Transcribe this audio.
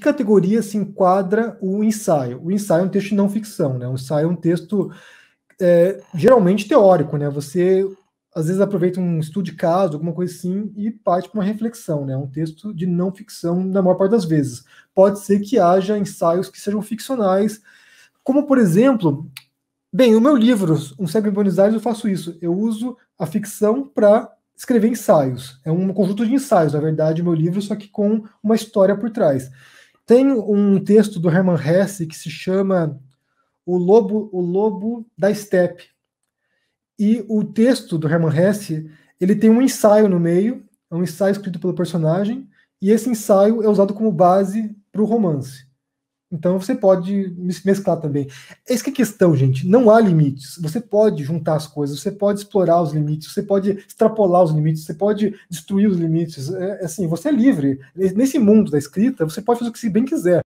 que categoria se enquadra o ensaio? O ensaio é um texto de não ficção, né? O ensaio é um texto é, geralmente teórico, né? Você às vezes aproveita um estudo de caso, alguma coisa assim, e parte para uma reflexão, né? É um texto de não ficção na maior parte das vezes. Pode ser que haja ensaios que sejam ficcionais, como por exemplo, bem, o meu livro, Um Cego em eu faço isso. Eu uso a ficção para escrever ensaios. É um conjunto de ensaios, na verdade, o meu livro, só que com uma história por trás. Tem um texto do Herman Hesse que se chama O Lobo, o Lobo da Steppe. E o texto do Herman Hesse, ele tem um ensaio no meio, é um ensaio escrito pelo personagem, e esse ensaio é usado como base para o romance. Então você pode mesclar também. Essa é que é a questão, gente. Não há limites. Você pode juntar as coisas, você pode explorar os limites, você pode extrapolar os limites, você pode destruir os limites. É, é assim, você é livre. Nesse mundo da escrita, você pode fazer o que bem quiser.